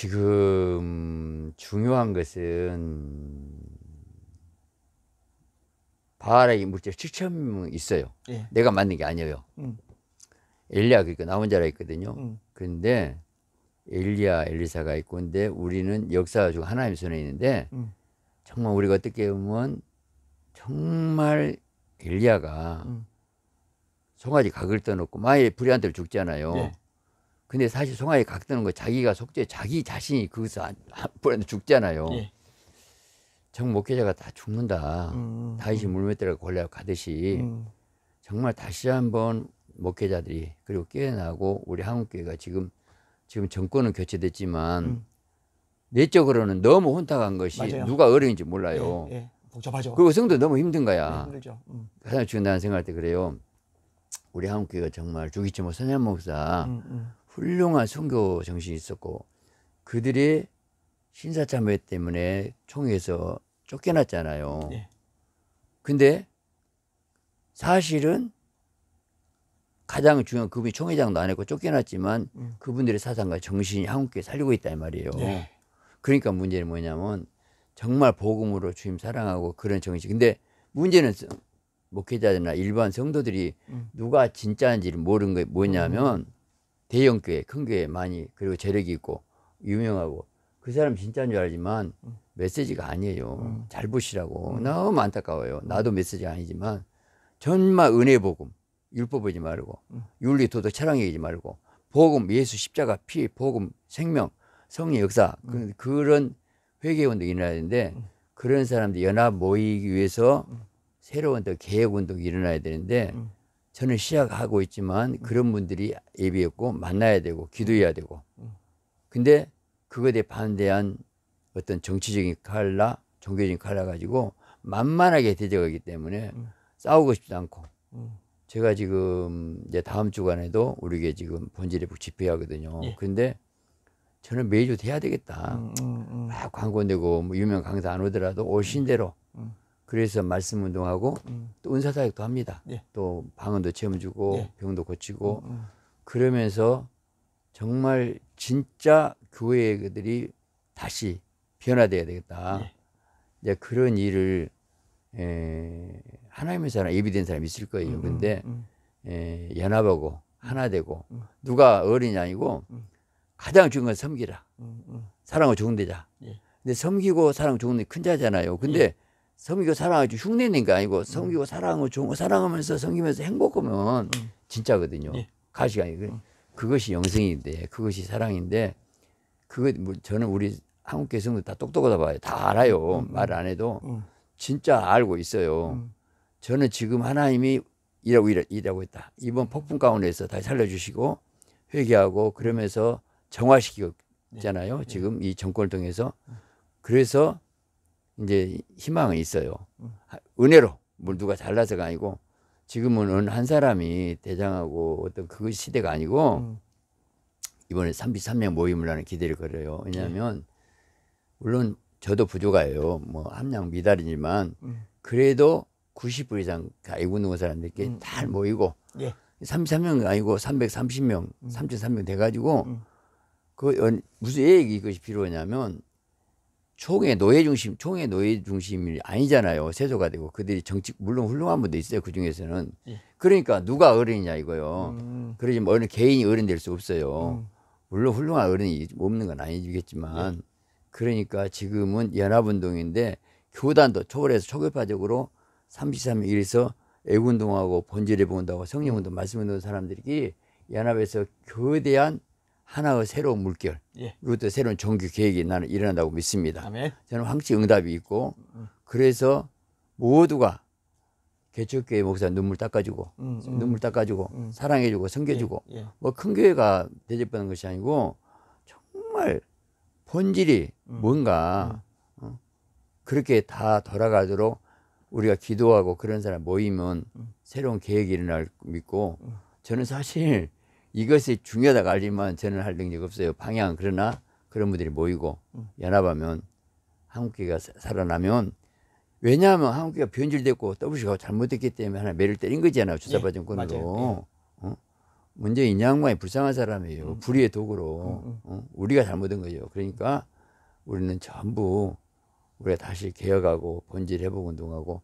지금 중요한 것은 바알의 물질 7천 있어요. 예. 내가 만든 게 아니에요. 음. 엘리야가 있고 나 혼자라 있거든요. 음. 근데 엘리야, 엘리사가 있고 근데 우리는 역사 중 하나님 손에 있는데 음. 정말 우리가 어떻게 보면 정말 엘리야가 음. 송아지 각을 떠놓고 만에 불의한테 죽잖아요. 예. 근데 사실 송아지 각드는 거 자기가 속죄 자기 자신이 그 거기서 안, 한 죽잖아요. 예. 정 목회자가 다 죽는다. 음, 다시 음. 물맷대를 골려 가듯이 음. 정말 다시 한번 목회자들이 그리고 깨어나고 우리 한국교회가 지금 지금 정권은 교체됐지만 음. 내적으로는 너무 혼탁한 것이 맞아요. 누가 어려운지 몰라요. 예, 예. 복잡하죠. 그리고 성도 너무 힘든 거야. 네, 힘들죠. 음. 가장 중요한 생각할 때 그래요. 우리 한국교회가 정말 주기치모 선양 목사 음, 음. 훌륭한 선교 정신이 있었고 그들이 신사참회 때문에 총회에서 쫓겨났잖아요. 네. 근데 사실은 가장 중요한 그분이 총회장도 안 했고 쫓겨났지만 음. 그분들의 사상과 정신이 함께 살리고 있다 이 말이에요. 네. 그러니까 문제는 뭐냐면 정말 복음으로 주님 사랑하고 그런 정신. 근데 문제는 목회자들이나 일반 성도들이 음. 누가 진짜인지를 모르는 게 뭐냐면 음. 대형 교회, 큰 교회 많이 그리고 재력이 있고 유명하고 그 사람 진짜인 줄 알지만 음. 메시지가 아니에요. 음. 잘 보시라고 음. 너무 안타까워요. 나도 메시지 아니지만 정말 은혜 복음 율법 보지 말고 음. 윤리 도덕 철학 얘기지 말고 복음 예수 십자가 피 복음 생명 성의 역사 그, 음. 그런 회개 운동 일어나야 되는데 음. 그런 사람들 연합 모이기 위해서 새로운 더 개혁 운동 일어나야 되는데 저는 시작하고 있지만 음. 그런 분들이 예비했고 만나야 되고 기도해야 음. 되고 음. 근데 그것에 반대한 어떤 정치적인 칼라 종교적인 칼라 가지고 만만하게 대적하기 때문에 싸우고 싶지 않고 제가 지금 이제 다음 주간에도 우리게 지금 본질에 집회하거든요 예. 근데 저는 매주 돼야 되겠다 막 광고 내고 뭐 유명 강사 안 오더라도 오신 대로 그래서 말씀 운동하고 음. 또 은사 사역도 합니다. 예. 또 방언도 체험 주고 예. 병도 고치고 음, 음. 그러면서 정말 진짜 교회들이 다시 변화돼야 되겠다. 예. 이제 그런 일을 에, 하나님의 사람 예비된 사람이 있을 거예요. 음, 근데 음. 음. 에, 연합하고 하나 되고 음, 음. 누가 어린이 아니고 음. 가장 중요한 건 섬기라. 음, 음. 사랑을 조응데자 예. 근데 섬기고 사랑 조응데큰 자잖아요. 근데 예. 성기고 사랑하지 흉내낸 게 아니고 성기고 사랑하고 좋은 거 사랑하면서 성기면서 행복하면 음. 진짜거든요. 예. 가시가 아니고 어. 그것이 영생인데 그것이 사랑인데 그거 뭐 저는 우리 한국 개성도 다 똑똑하다 봐요. 다 알아요. 음, 음. 말안 해도 진짜 알고 있어요. 저는 지금 하나님이 일하고 일하, 고 있다. 이번 폭풍 가운데서 다시 살려주시고 회개하고 그러면서 정화시키잖아요. 네. 네. 지금 이 정권을 통해서 그래서 이제 희망이 있어요. 은혜로 뭘 누가 잘나서가 아니고 지금은 한 사람이 대장하고 어떤 그 시대가 아니고 음. 이번에 33명 모임을 하는 기대를 걸어요. 왜냐하면 예. 물론 저도 부족해요. 뭐 함량 미달이지만 음. 그래도 90%분 이상 가이군 농 사람들께 음. 다 모이고 예. 33명 아니고 330명, 음. 3,300명 돼가지고 음. 그 무슨 얘기 이것이 필요하냐면 총의 노예 중심, 총의 노예 중심이 아니잖아요. 세조가 되고 그들이 정치 물론 훌륭한 분도 있어요. 그 중에서는 예. 그러니까 누가 어른이냐 이거요. 음. 그러지 뭐 어느 개인이 어른 될 수 없어요. 음. 물론 훌륭한 어른이 없는 건 아니겠지만 예. 그러니까 지금은 연합운동인데 교단도 초월해서 초교파적으로 33일에서 애군동하고 본질을 본다고 성령운동 말씀을 놓은 사람들이 연합에서 거대한 하나의 새로운 물결, 예. 그것도 새로운 종교 계획이 나는 일어난다고 믿습니다. 아멘. 저는 황치 응답이 있고 그래서 모두가 개척교회 목사 눈물 닦아주고 음, 음. 눈물 닦아주고 음. 사랑해주고 섬겨주고 예, 예. 뭐큰 교회가 대접받는 것이 아니고 정말 본질이 음. 뭔가 음. 어? 그렇게 다 돌아가도록 우리가 기도하고 그런 사람 모이면 음. 새로운 계획이 일어날 믿고 저는 사실 이것이 중요하다고 알지만 저는 할 능력 없어요. 방향 그러나 그런 분들이 모이고 연합하면 한국계가 살아나면 왜냐하면 한국계가 변질됐고 WC가 잘못됐기 때문에 하나 매를 때린 거잖아요. 주사파 정권으로. 예, 어? 문제인 양반이 불쌍한 사람이에요. 음. 불의의 도구로. 음, 음. 어? 우리가 잘못된 거죠 그러니까 우리는 전부 우리가 다시 개혁하고 본질 회복 운동하고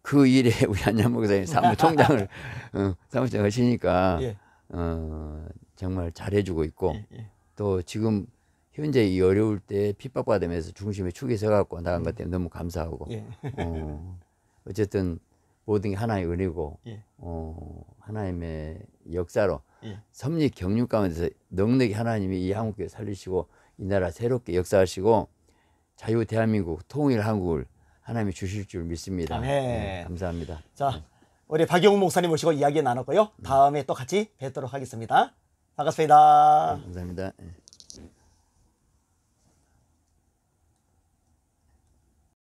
그 일에 우리 안양 목사님 사무총장을 어, 사무총장 하시니까 예. 어, 정말 잘해주고 있고 예, 예. 또 지금 현재 이 어려울 때 핍박받으면서 중심에 축이 서갖고 나간 것 때문에 너무 감사하고 예. 어, 어쨌든 모든 게 하나의 은혜고 예. 어, 하나님의 역사로 예. 섭리 경륜 가운데서 넉넉히 하나님이 이 한국교회 살리시고 이 나라 새롭게 역사하시고 자유 대한민국 통일 한국을 하나님이 주실 줄 믿습니다. 네, 감사합니다. 자, 네. 우리 박영훈 목사님 모시고 이야기 나눴고요. 다음에 또 같이 뵙도록 하겠습니다. 반갑습니다. 네, 감사합니다. 예.